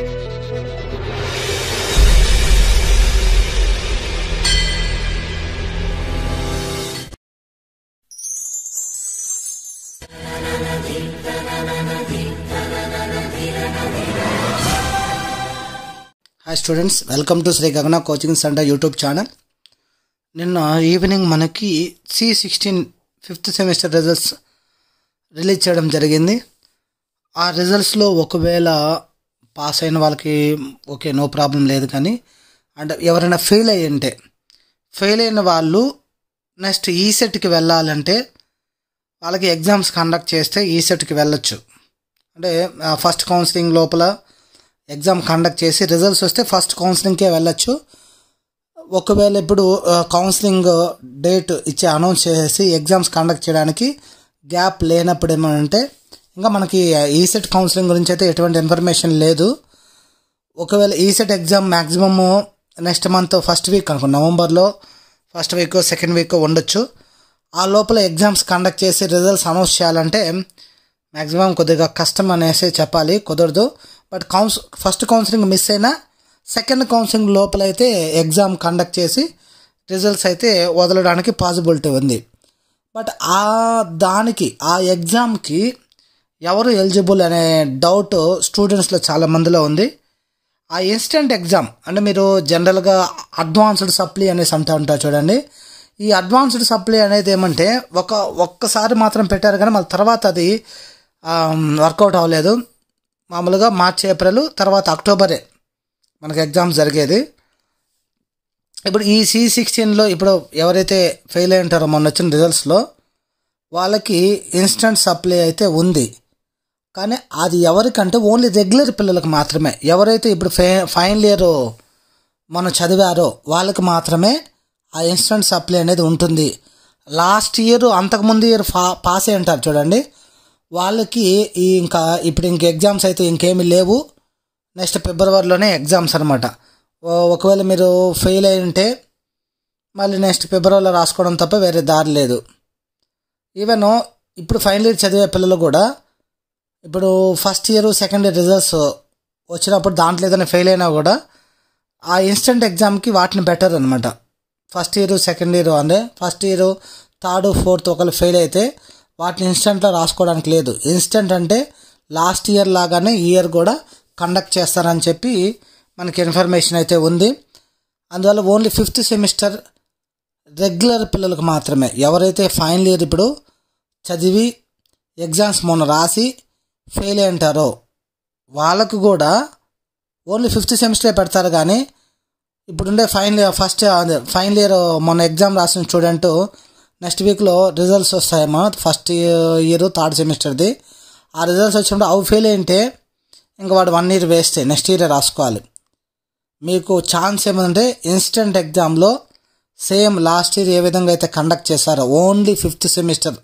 hi students welcome to Shri Gagana coaching centre YouTube channel నిన్న evening మనకి C sixteen fifth semester results release చేయడం జరిగింది ఆ రిజల్ట్స్లో ఒకవేళ పాస్ అయిన వాళ్ళకి ఓకే నో ప్రాబ్లం లేదు కానీ అండ్ ఎవరైనా ఫెయిల్ అయ్యి ఫెయిల్ అయిన వాళ్ళు నెక్స్ట్ ఈ సెట్కి వెళ్ళాలంటే వాళ్ళకి ఎగ్జామ్స్ కండక్ట్ చేస్తే ఈ సెట్కి వెళ్ళొచ్చు అంటే ఫస్ట్ కౌన్సిలింగ్ లోపల ఎగ్జామ్ కండక్ట్ చేసి రిజల్ట్స్ వస్తే ఫస్ట్ కౌన్సిలింగ్కే వెళ్ళచ్చు ఒకవేళ ఇప్పుడు కౌన్సిలింగ్ డేట్ ఇచ్చి అనౌన్స్ చేసేసి ఎగ్జామ్స్ కండక్ట్ చేయడానికి గ్యాప్ లేనప్పుడు ఏమంటే ఇంకా మనకి ఈసెట్ కౌన్సిలింగ్ గురించి అయితే ఎటువంటి ఇన్ఫర్మేషన్ లేదు ఒకవేళ ECET exam maximum next month first week అనుకో నవంబర్లో ఫస్ట్ వీక్ సెకండ్ వీక్ ఉండొచ్చు ఆ లోపల ఎగ్జామ్స్ కండక్ట్ చేసి రిజల్ట్స్ అనౌన్స్ చేయాలంటే మ్యాక్సిమం కొద్దిగా కష్టం అనేసి చెప్పాలి కుదరదు బట్ కౌన్స్ ఫస్ట్ కౌన్సిలింగ్ మిస్ అయినా సెకండ్ కౌన్సిలింగ్ లోపలైతే ఎగ్జామ్ కండక్ట్ చేసి రిజల్ట్స్ అయితే వదలడానికి పాసిబిలిటీ ఉంది బట్ ఆ దానికి ఆ ఎగ్జామ్కి ఎవరు ఎలిజిబుల్ అనే డౌట్ స్టూడెంట్స్లో చాలా మందిలో ఉంది ఆ ఇన్స్టెంట్ ఎగ్జామ్ అంటే మీరు జనరల్గా అడ్వాన్స్డ్ సప్లీ అనేసి అంటూ ఉంటారు చూడండి ఈ అడ్వాన్స్డ్ సప్లీ అనేది ఏమంటే ఒక ఒక్కసారి మాత్రం పెట్టారు కానీ మళ్ళీ తర్వాత అది వర్కౌట్ అవ్వలేదు మామూలుగా మార్చి ఏప్రిల్ తర్వాత అక్టోబరే మనకు ఎగ్జామ్స్ జరిగేది ఇప్పుడు ఈ సి సిక్స్టీన్లో ఇప్పుడు ఎవరైతే ఫెయిల్ అయి ఉంటారో మొన్న వచ్చిన రిజల్ట్స్లో వాళ్ళకి ఇన్స్టంట్ సప్లై అయితే ఉంది కానీ అది ఎవరికంటే ఓన్లీ రెగ్యులర్ పిల్లలకు మాత్రమే ఎవరైతే ఇప్పుడు ఫే ఫైనల్ ఇయర్ మనం చదివారో వాళ్ళకి మాత్రమే ఆ ఇన్స్టెంట్ సప్లై అనేది ఉంటుంది లాస్ట్ ఇయర్ అంతకుముందు ఇయర్ ఫా పాస్ అయ్యి ఉంటారు చూడండి వాళ్ళకి ఇంకా ఇప్పుడు ఇంక ఎగ్జామ్స్ అయితే ఇంకేమీ లేవు నెక్స్ట్ ఫిబ్రవరిలోనే ఎగ్జామ్స్ అనమాట ఒకవేళ మీరు ఫెయిల్ అయి ఉంటే మళ్ళీ నెక్స్ట్ ఫిబ్రవరిలో రాసుకోవడం తప్ప వేరే దారి లేదు ఈవెన్ ఇప్పుడు ఫైనల్ ఇయర్ చదివే పిల్లలు కూడా ఇప్పుడు first year second year results వచ్చినప్పుడు దాంట్లో ఏదైనా ఫెయిల్ అయినా కూడా ఆ ఇన్స్టెంట్ ఎగ్జామ్కి వాటిని బెటర్ అనమాట ఫస్ట్ ఇయర్ సెకండ్ ఇయర్ అంటే ఫస్ట్ ఇయర్ థర్డ్ ఫోర్త్ ఒకళ్ళు ఫెయిల్ అయితే వాటిని ఇన్స్టెంట్లో రాసుకోవడానికి లేదు ఇన్స్టెంట్ అంటే లాస్ట్ ఇయర్ లాగానే ఇయర్ కూడా కండక్ట్ చేస్తారని చెప్పి మనకి ఇన్ఫర్మేషన్ అయితే ఉంది అందువల్ల ఓన్లీ ఫిఫ్త్ సెమిస్టర్ రెగ్యులర్ పిల్లలకు మాత్రమే ఎవరైతే ఫైనల్ ఇయర్ ఇప్పుడు చదివి ఎగ్జామ్స్ మొన్న రాసి ఫెయిల్ అయి ఉంటారో వాళ్ళకు కూడా ఓన్లీ ఫిఫ్త్ సెమిస్టర్ పెడతారు కానీ ఇప్పుడుండే final year first final year మొన్న ఎగ్జామ్ రాసిన స్టూడెంట్ నెక్స్ట్ వీక్లో రిజల్ట్స్ వస్తాయమ్మా ఫస్ట్ ఇయర్ థర్డ్ సెమిస్టర్ది ఆ రిజల్ట్స్ వచ్చినప్పుడు అవి ఫెయిల్ అంటే ఇంకా వాడు వన్ ఇయర్ వేస్తే నెక్స్ట్ ఇయర్ రాసుకోవాలి మీకు ఛాన్స్ ఏమంటే ఇన్స్టెంట్ ఎగ్జామ్లో సేమ్ లాస్ట్ ఇయర్ ఏ విధంగా అయితే కండక్ట్ చేశారో ఓన్లీ ఫిఫ్త్ సెమిస్టర్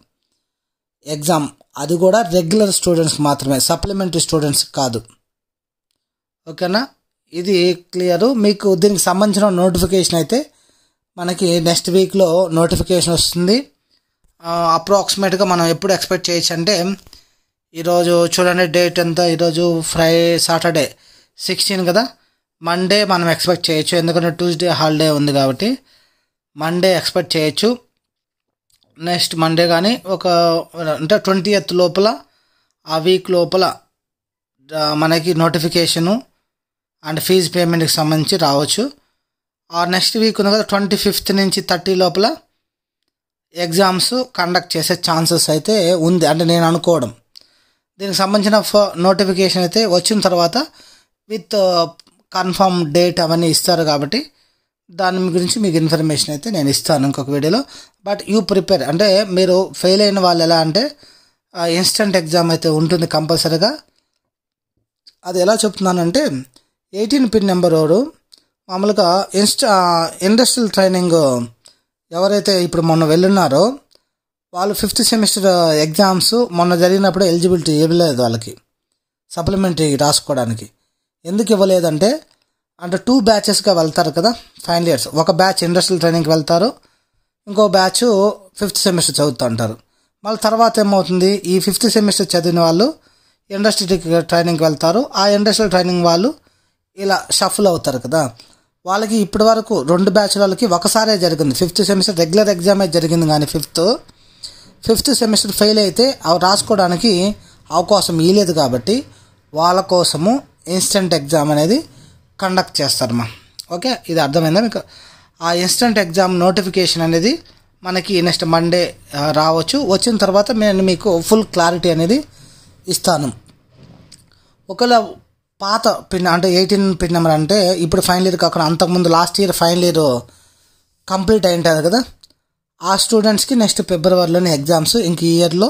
ఎగ్జామ్ అది కూడా రెగ్యులర్ స్టూడెంట్స్ మాత్రమే సప్లిమెంటరీ స్టూడెంట్స్ కాదు ఓకేనా ఇది క్లియరు మీకు దీనికి సంబంధించిన నోటిఫికేషన్ అయితే మనకి నెక్స్ట్ వీక్లో నోటిఫికేషన్ వస్తుంది అప్రాక్సిమేట్గా మనం ఎప్పుడు ఎక్స్పెక్ట్ చేయొచ్చు అంటే ఈరోజు చూడండి డేట్ ఎంత ఈరోజు ఫ్రై సాటర్డే సిక్స్టీన్ కదా మండే మనం ఎక్స్పెక్ట్ చేయొచ్చు ఎందుకంటే ట్యూస్డే హాలిడే ఉంది కాబట్టి మండే ఎక్స్పెక్ట్ చేయొచ్చు నెక్స్ట్ మండే కానీ ఒక అంటే ట్వంటీ ఎయిత్ లోపల ఆ వీక్ లోపల మనకి నోటిఫికేషను అండ్ ఫీజు పేమెంట్కి సంబంధించి రావచ్చు ఆ నెక్స్ట్ వీక్ ఉంది కదా ట్వంటీ ఫిఫ్త్ నుంచి థర్టీ లోపల ఎగ్జామ్స్ కండక్ట్ చేసే ఛాన్సెస్ అయితే ఉంది అంటే నేను అనుకోవడం దీనికి సంబంధించిన నోటిఫికేషన్ అయితే వచ్చిన తర్వాత విత్ కన్ఫర్మ్ డేట్ అవన్నీ ఇస్తారు కాబట్టి దాని గురించి మీకు ఇన్ఫర్మేషన్ అయితే నేను ఇస్తాను ఇంకొక వీడియోలో బట్ యూ ప్రిపేర్ అంటే మీరు ఫెయిల్ అయిన వాళ్ళు ఎలా అంటే ఇన్స్టెంట్ ఎగ్జామ్ అయితే ఉంటుంది కంపల్సరీగా అది ఎలా చెప్తున్నానంటే ఎయిటీన్ పిన్ నెంబర్ వాడు మామూలుగా ఇన్స్టా ఇండస్ట్రియల్ ట్రైనింగ్ ఎవరైతే ఇప్పుడు మొన్న వెళ్ళున్నారో వాళ్ళు ఫిఫ్త్ సెమిస్టర్ ఎగ్జామ్స్ మొన్న జరిగినప్పుడు ఎలిజిబిలిటీ ఇవ్వలేదు వాళ్ళకి సప్లిమెంటరీ రాసుకోవడానికి ఎందుకు ఇవ్వలేదంటే అంటే టూ బ్యాచెస్గా వెళ్తారు కదా ఫైనల్ ఇయర్స్ ఒక బ్యాచ్ ఇండస్ట్రియల్ ట్రైనింగ్కి వెళ్తారు ఇంకో బ్యాచ్ ఫిఫ్త్ సెమిస్టర్ చదువుతూ ఉంటారు మళ్ళీ తర్వాత ఏమవుతుంది ఈ ఫిఫ్త్ సెమిస్టర్ చదివిన వాళ్ళు ఇండస్ట్రియల్ ట్రైనింగ్కి వెళ్తారు ఆ ఇండస్ట్రియల్ ట్రైనింగ్ వాళ్ళు ఇలా షఫుల్ అవుతారు కదా వాళ్ళకి ఇప్పటి వరకు రెండు బ్యాచ్ వాళ్ళకి ఒకసారే జరిగింది ఫిఫ్త్ సెమిస్టర్ రెగ్యులర్ ఎగ్జామే జరిగింది కానీ ఫిఫ్త్ ఫిఫ్త్ సెమిస్టర్ ఫెయిల్ అయితే అవి రాసుకోవడానికి అవకాశం ఇవ్వలేదు కాబట్టి వాళ్ళ కోసము ఇన్స్టెంట్ ఎగ్జామ్ అనేది కండక్ట్ చేస్తారమ్మా ఓకే ఇది అర్థమైందా మీకు ఆ ఇన్స్టెంట్ ఎగ్జామ్ నోటిఫికేషన్ అనేది మనకి నెక్స్ట్ మండే రావచ్చు వచ్చిన తర్వాత నేను మీకు ఫుల్ క్లారిటీ అనేది ఇస్తాను ఒకవేళ పాత పిన్ అంటే ఎయిటీన్ పిన్ నెంబర్ అంటే ఇప్పుడు ఫైనల్ ఇయర్ కాకుండా అంతకుముందు last year final year complete అయి ఉంటుంది కదా ఆ స్టూడెంట్స్కి నెక్స్ట్ ఫిబ్రవరిలోనే ఎగ్జామ్స్ ఇంక ఇయర్లో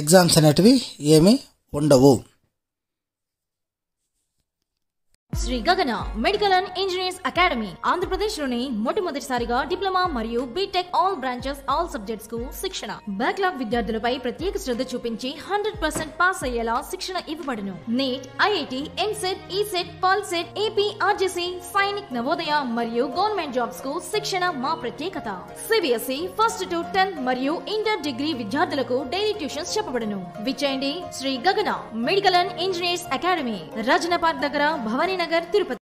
ఎగ్జామ్స్ అనేటివి ఏమీ ఉండవు Shri Gagana medical and engineers academy Andhra Pradesh లోని మొట్టమొదటిసారిగా డిప్లొమా మరియు BTech all branches all subjects కు శిక్షణ బ్యాక్లాగ్ విద్యార్థులపై ప్రత్యేక శ్రద్ధ చూపించి హండ్రెడ్ పర్సెంట్ పాస్ అయ్యేలా శిక్షణ ఇవ్వబడును నీట్ ఐఐటి ఎన్సెట్ ఈసెట్ పల్సెట్ ఏపీ ఆర్జీసీ సైనిక్ నవోదయ మరియు గవర్నమెంట్ జాబ్స్ కు శిక్షణ మా ప్రత్యేకత సిబిఎస్ఈ ఫస్ట్ టు టెన్త్ మరియు ఇంటర్ డిగ్రీ విద్యార్థులకు డైలీ ట్యూషన్స్ చెప్పబడును విచేయండి Shri Gagana medical and engineers academy రజన పార్క్ దగ్గర భవనీ నగర్ திருப்பதி